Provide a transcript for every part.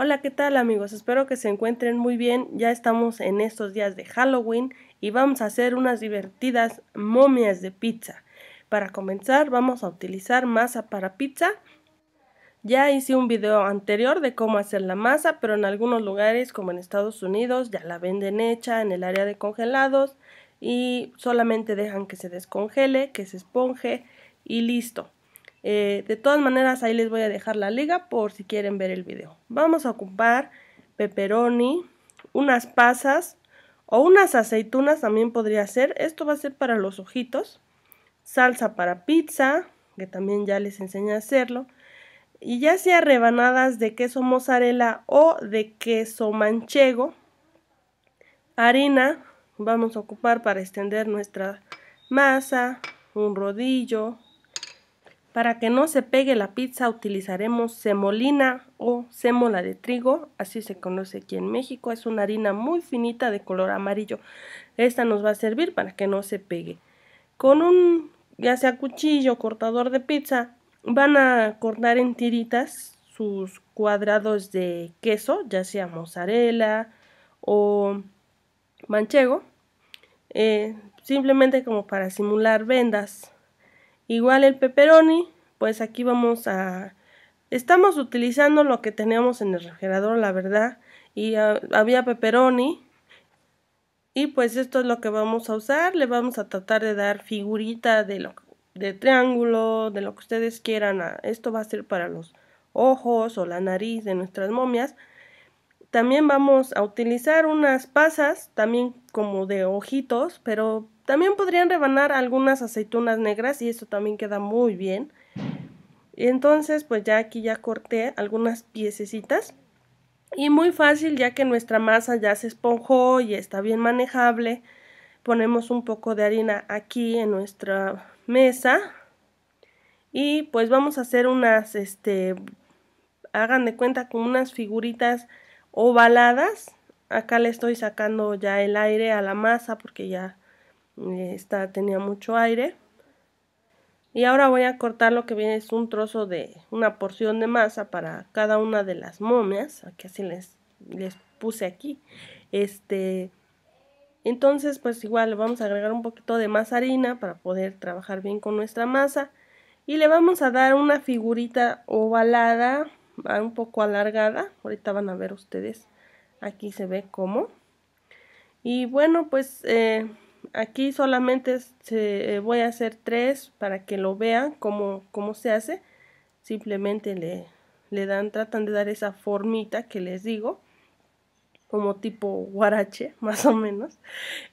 Hola, ¿qué tal amigos? Espero que se encuentren muy bien. Ya estamos en estos días de Halloween y vamos a hacer unas divertidas momias de pizza. Para comenzar vamos a utilizar masa para pizza. Ya hice un video anterior de cómo hacer la masa, pero en algunos lugares como en Estados Unidos ya la venden hecha en el área de congelados y solamente dejan que se descongele, que se esponje y listo. Eh, de todas maneras, ahí les voy a dejar la liga por si quieren ver el video. Vamos a ocupar pepperoni, unas pasas o unas aceitunas también podría ser. Esto va a ser para los ojitos. Salsa para pizza, que también ya les enseñé a hacerlo. Y ya sea rebanadas de queso mozzarella o de queso manchego. Harina, vamos a ocupar para extender nuestra masa, un rodillo, para que no se pegue la pizza utilizaremos semolina o semola de trigo, así se conoce aquí en México, es una harina muy finita de color amarillo. Esta nos va a servir para que no se pegue. Con un ya sea cuchillo cortador de pizza van a cortar en tiritas sus cuadrados de queso, ya sea mozzarella o manchego, eh, simplemente como para simular vendas Igual el peperoni pues aquí vamos a... Estamos utilizando lo que teníamos en el refrigerador, la verdad. Y ah, había peperoni Y pues esto es lo que vamos a usar. Le vamos a tratar de dar figurita de, lo, de triángulo, de lo que ustedes quieran. Ah, esto va a ser para los ojos o la nariz de nuestras momias. También vamos a utilizar unas pasas, también como de ojitos, pero también podrían rebanar algunas aceitunas negras y eso también queda muy bien. Y entonces pues ya aquí ya corté algunas piececitas. Y muy fácil ya que nuestra masa ya se esponjó y está bien manejable. Ponemos un poco de harina aquí en nuestra mesa. Y pues vamos a hacer unas, este, hagan de cuenta con unas figuritas ovaladas. Acá le estoy sacando ya el aire a la masa porque ya eh, está tenía mucho aire. Y ahora voy a cortar lo que viene es un trozo de una porción de masa para cada una de las momias. Aquí así les, les puse aquí. Este, entonces pues igual le vamos a agregar un poquito de más harina para poder trabajar bien con nuestra masa. Y le vamos a dar una figurita ovalada va un poco alargada. Ahorita van a ver ustedes. Aquí se ve cómo. Y bueno, pues eh, aquí solamente se, eh, voy a hacer tres para que lo vean cómo, cómo se hace. Simplemente le, le dan, tratan de dar esa formita que les digo como tipo guarache, más o menos.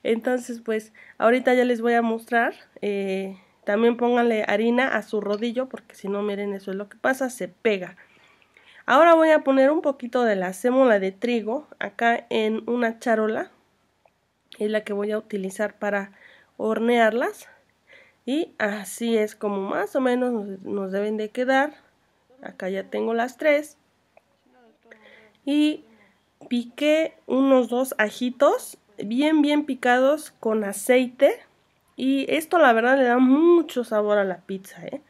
Entonces, pues ahorita ya les voy a mostrar. Eh, también pónganle harina a su rodillo, porque si no, miren, eso es lo que pasa, se pega. Ahora voy a poner un poquito de la cémola de trigo acá en una charola. Es la que voy a utilizar para hornearlas. Y así es como más o menos nos deben de quedar. Acá ya tengo las tres. Y piqué unos dos ajitos bien bien picados con aceite. Y esto la verdad le da mucho sabor a la pizza, ¿eh?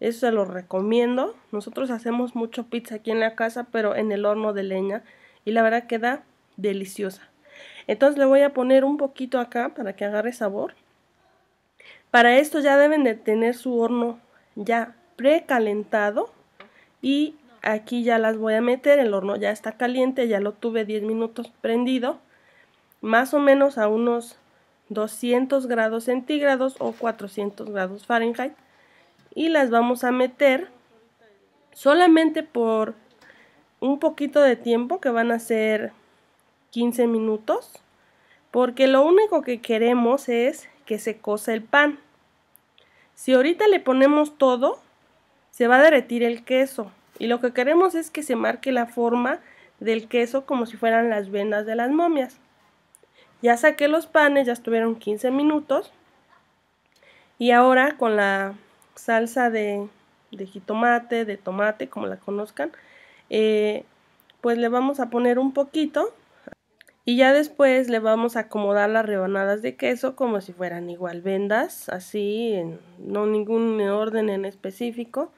Eso se lo recomiendo. Nosotros hacemos mucho pizza aquí en la casa, pero en el horno de leña. Y la verdad queda deliciosa. Entonces le voy a poner un poquito acá para que agarre sabor. Para esto ya deben de tener su horno ya precalentado. Y aquí ya las voy a meter. El horno ya está caliente, ya lo tuve 10 minutos prendido. Más o menos a unos 200 grados centígrados o 400 grados Fahrenheit y las vamos a meter solamente por un poquito de tiempo que van a ser 15 minutos porque lo único que queremos es que se cosa el pan. Si ahorita le ponemos todo, se va a derretir el queso y lo que queremos es que se marque la forma del queso como si fueran las vendas de las momias. Ya saqué los panes, ya estuvieron 15 minutos y ahora con la salsa de, jitomate, de tomate, como la conozcan, eh, pues le vamos a poner un poquito y ya después le vamos a acomodar las rebanadas de queso como si fueran igual vendas, así, en, no ningún orden en específico.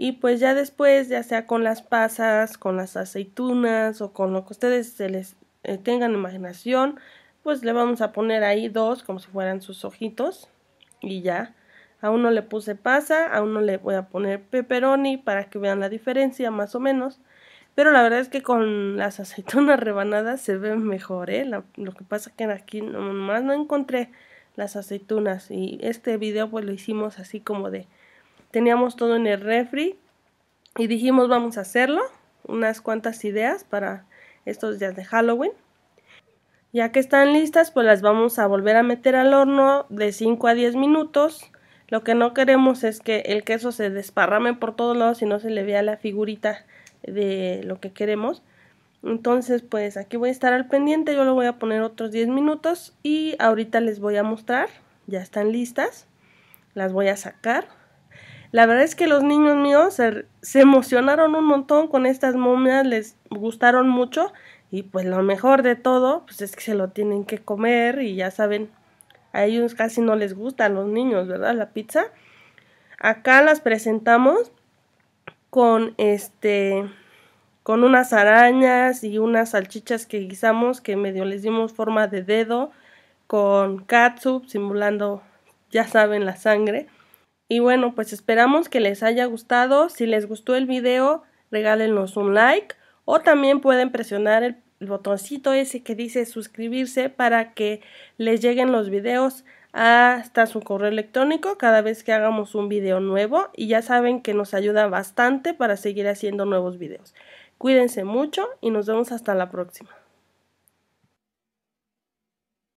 Y pues ya después, ya sea con las pasas, con las aceitunas o con lo que ustedes se les eh, tengan imaginación, pues le vamos a poner ahí dos como si fueran sus ojitos y ya. A uno le puse pasa, a uno le voy a poner pepperoni para que vean la diferencia más o menos. Pero la verdad es que con las aceitunas rebanadas se ve mejor, ¿eh? lo que pasa que aquí nomás no encontré las aceitunas y este video pues lo hicimos así como de... Teníamos todo en el refri y dijimos vamos a hacerlo, unas cuantas ideas para estos días de Halloween. Ya que están listas pues las vamos a volver a meter al horno de 5 a 10 minutos lo que no queremos es que el queso se desparrame por todos lados y no se le vea la figurita de lo que queremos. Entonces, pues aquí voy a estar al pendiente, yo lo voy a poner otros 10 minutos y ahorita les voy a mostrar, ya están listas, las voy a sacar. La verdad es que los niños míos se, emocionaron un montón con estas momias, les gustaron mucho y pues lo mejor de todo, pues es que se lo tienen que comer y ya saben a ellos casi no les gusta a los niños, ¿verdad? La pizza. Acá las presentamos con este con unas arañas y unas salchichas que guisamos que medio les dimos forma de dedo con katsup simulando ya saben la sangre y bueno pues esperamos que les haya gustado si les gustó el video regálenos un like o también pueden presionar el el botoncito ese que dice suscribirse para que les lleguen los videos hasta su correo electrónico cada vez que hagamos un video nuevo y ya saben que nos ayuda bastante para seguir haciendo nuevos videos. Cuídense mucho y nos vemos hasta la próxima.